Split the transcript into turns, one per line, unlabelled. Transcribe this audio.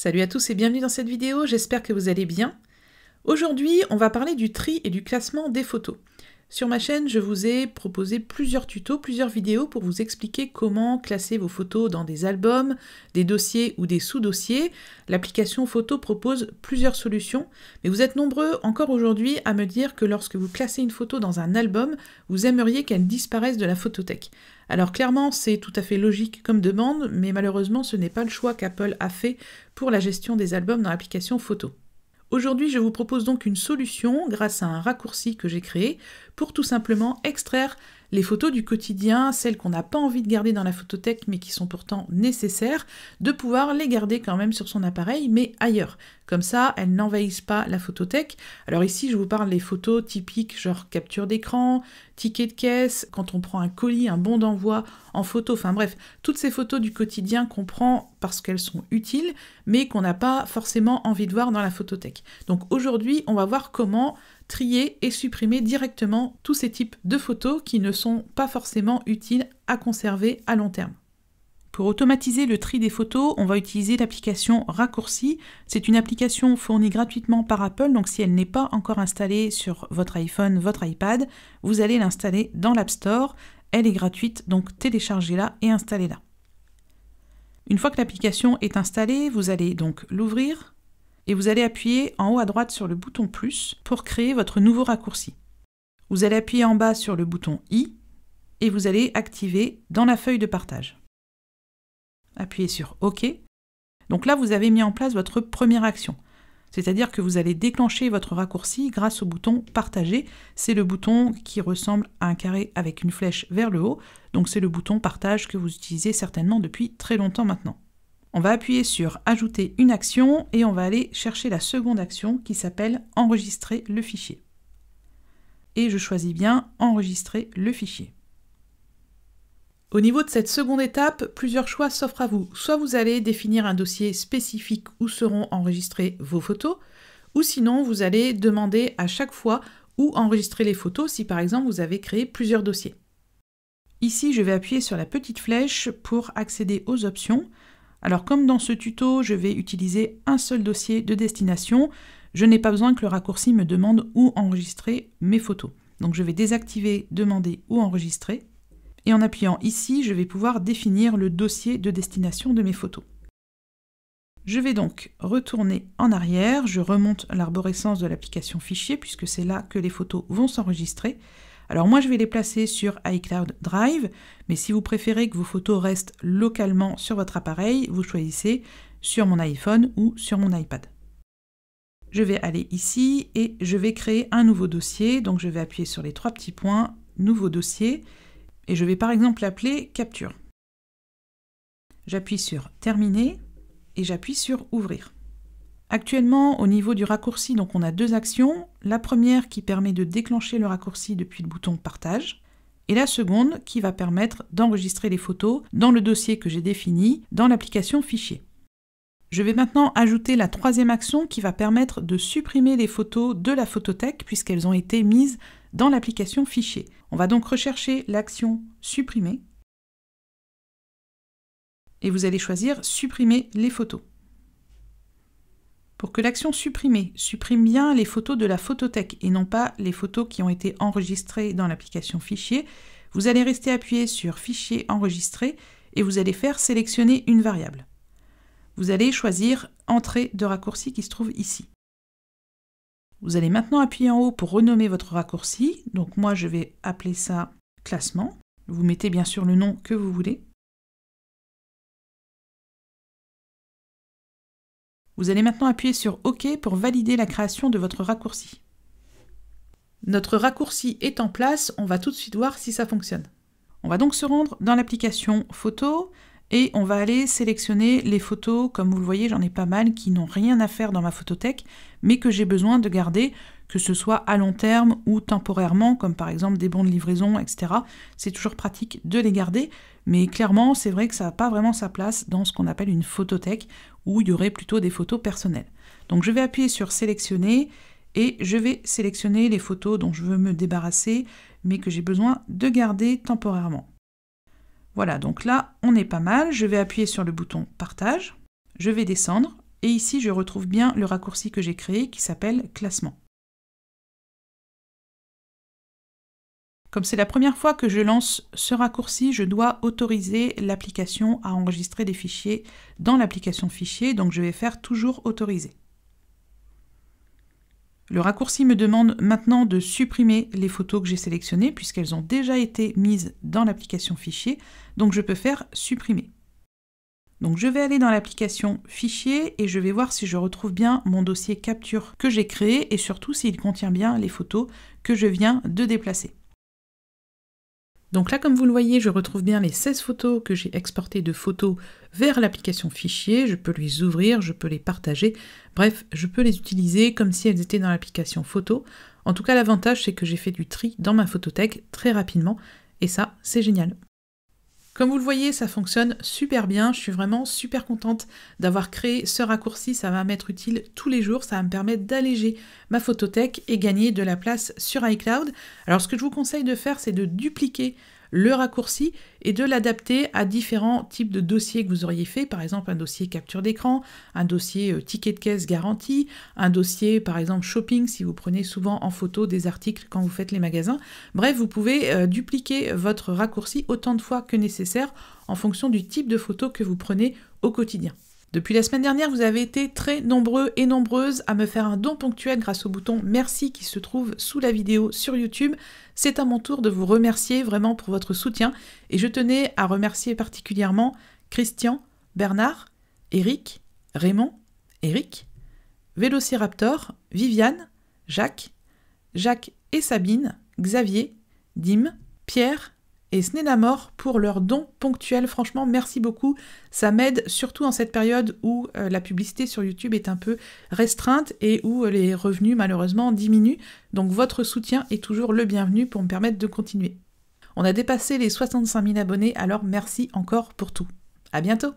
Salut à tous et bienvenue dans cette vidéo, j'espère que vous allez bien. Aujourd'hui, on va parler du tri et du classement des photos. Sur ma chaîne, je vous ai proposé plusieurs tutos, plusieurs vidéos pour vous expliquer comment classer vos photos dans des albums, des dossiers ou des sous-dossiers. L'application photo propose plusieurs solutions, mais vous êtes nombreux encore aujourd'hui à me dire que lorsque vous classez une photo dans un album, vous aimeriez qu'elle disparaisse de la photothèque. Alors clairement, c'est tout à fait logique comme demande, mais malheureusement, ce n'est pas le choix qu'Apple a fait pour la gestion des albums dans l'application photo. Aujourd'hui, je vous propose donc une solution grâce à un raccourci que j'ai créé pour tout simplement extraire les photos du quotidien, celles qu'on n'a pas envie de garder dans la photothèque mais qui sont pourtant nécessaires, de pouvoir les garder quand même sur son appareil mais ailleurs. Comme ça, elles n'envahissent pas la photothèque. Alors ici, je vous parle des photos typiques genre capture d'écran, ticket de caisse, quand on prend un colis, un bon d'envoi en photo, enfin bref, toutes ces photos du quotidien qu'on prend parce qu'elles sont utiles mais qu'on n'a pas forcément envie de voir dans la photothèque. Donc aujourd'hui, on va voir comment trier et supprimer directement tous ces types de photos qui ne sont pas forcément utiles à conserver à long terme. Pour automatiser le tri des photos, on va utiliser l'application Raccourci. C'est une application fournie gratuitement par Apple, donc si elle n'est pas encore installée sur votre iPhone, votre iPad, vous allez l'installer dans l'App Store. Elle est gratuite, donc téléchargez-la et installez-la. Une fois que l'application est installée, vous allez donc l'ouvrir, et vous allez appuyer en haut à droite sur le bouton plus pour créer votre nouveau raccourci. Vous allez appuyer en bas sur le bouton i et vous allez activer dans la feuille de partage. Appuyez sur OK. Donc là, vous avez mis en place votre première action. C'est-à-dire que vous allez déclencher votre raccourci grâce au bouton Partager. C'est le bouton qui ressemble à un carré avec une flèche vers le haut. Donc c'est le bouton Partage que vous utilisez certainement depuis très longtemps maintenant. On va appuyer sur Ajouter une action et on va aller chercher la seconde action qui s'appelle Enregistrer le fichier. Et je choisis bien Enregistrer le fichier. Au niveau de cette seconde étape, plusieurs choix s'offrent à vous. Soit vous allez définir un dossier spécifique où seront enregistrées vos photos, ou sinon vous allez demander à chaque fois où enregistrer les photos si par exemple vous avez créé plusieurs dossiers. Ici, je vais appuyer sur la petite flèche pour accéder aux options. Alors comme dans ce tuto, je vais utiliser un seul dossier de destination, je n'ai pas besoin que le raccourci me demande où enregistrer mes photos. Donc je vais désactiver demander ou enregistrer et en appuyant ici, je vais pouvoir définir le dossier de destination de mes photos. Je vais donc retourner en arrière, je remonte l'arborescence de l'application fichier puisque c'est là que les photos vont s'enregistrer. Alors moi, je vais les placer sur iCloud Drive, mais si vous préférez que vos photos restent localement sur votre appareil, vous choisissez sur mon iPhone ou sur mon iPad. Je vais aller ici et je vais créer un nouveau dossier. Donc je vais appuyer sur les trois petits points, nouveau dossier, et je vais par exemple l'appeler capture. J'appuie sur terminer et j'appuie sur ouvrir. Actuellement, au niveau du raccourci, donc on a deux actions. La première qui permet de déclencher le raccourci depuis le bouton Partage et la seconde qui va permettre d'enregistrer les photos dans le dossier que j'ai défini dans l'application Fichier. Je vais maintenant ajouter la troisième action qui va permettre de supprimer les photos de la photothèque puisqu'elles ont été mises dans l'application Fichier. On va donc rechercher l'action Supprimer et vous allez choisir Supprimer les photos. Pour que l'action supprimer supprime bien les photos de la photothèque et non pas les photos qui ont été enregistrées dans l'application Fichier, vous allez rester appuyé sur Fichier enregistré et vous allez faire sélectionner une variable. Vous allez choisir Entrée de raccourci qui se trouve ici. Vous allez maintenant appuyer en haut pour renommer votre raccourci. Donc moi je vais appeler ça classement. Vous mettez bien sûr le nom que vous voulez. Vous allez maintenant appuyer sur OK pour valider la création de votre raccourci. Notre raccourci est en place, on va tout de suite voir si ça fonctionne. On va donc se rendre dans l'application Photo, et on va aller sélectionner les photos, comme vous le voyez, j'en ai pas mal qui n'ont rien à faire dans ma photothèque, mais que j'ai besoin de garder, que ce soit à long terme ou temporairement, comme par exemple des bons de livraison, etc. C'est toujours pratique de les garder, mais clairement, c'est vrai que ça n'a pas vraiment sa place dans ce qu'on appelle une photothèque, où il y aurait plutôt des photos personnelles. Donc je vais appuyer sur sélectionner, et je vais sélectionner les photos dont je veux me débarrasser, mais que j'ai besoin de garder temporairement. Voilà, donc là, on est pas mal. Je vais appuyer sur le bouton Partage. Je vais descendre. Et ici, je retrouve bien le raccourci que j'ai créé qui s'appelle Classement. Comme c'est la première fois que je lance ce raccourci, je dois autoriser l'application à enregistrer des fichiers dans l'application fichier, donc je vais faire toujours autoriser. Le raccourci me demande maintenant de supprimer les photos que j'ai sélectionnées puisqu'elles ont déjà été mises dans l'application fichier, donc je peux faire supprimer. Donc je vais aller dans l'application fichier et je vais voir si je retrouve bien mon dossier capture que j'ai créé et surtout s'il contient bien les photos que je viens de déplacer. Donc là, comme vous le voyez, je retrouve bien les 16 photos que j'ai exportées de photos vers l'application fichier. Je peux les ouvrir, je peux les partager. Bref, je peux les utiliser comme si elles étaient dans l'application photo. En tout cas, l'avantage, c'est que j'ai fait du tri dans ma photothèque très rapidement. Et ça, c'est génial. Comme vous le voyez, ça fonctionne super bien. Je suis vraiment super contente d'avoir créé ce raccourci. Ça va m'être utile tous les jours. Ça va me permettre d'alléger ma photothèque et gagner de la place sur iCloud. Alors, ce que je vous conseille de faire, c'est de dupliquer le raccourci et de l'adapter à différents types de dossiers que vous auriez fait, par exemple un dossier capture d'écran, un dossier euh, ticket de caisse garantie, un dossier par exemple shopping si vous prenez souvent en photo des articles quand vous faites les magasins. Bref, vous pouvez euh, dupliquer votre raccourci autant de fois que nécessaire en fonction du type de photo que vous prenez au quotidien. Depuis la semaine dernière, vous avez été très nombreux et nombreuses à me faire un don ponctuel grâce au bouton merci qui se trouve sous la vidéo sur YouTube. C'est à mon tour de vous remercier vraiment pour votre soutien et je tenais à remercier particulièrement Christian, Bernard, Eric, Raymond, Eric, Vélociraptor, Viviane, Jacques, Jacques et Sabine, Xavier, Dim, Pierre, et Snénamor pour leur don ponctuel. Franchement, merci beaucoup. Ça m'aide surtout en cette période où euh, la publicité sur YouTube est un peu restreinte et où euh, les revenus malheureusement diminuent. Donc votre soutien est toujours le bienvenu pour me permettre de continuer. On a dépassé les 65 000 abonnés, alors merci encore pour tout. À bientôt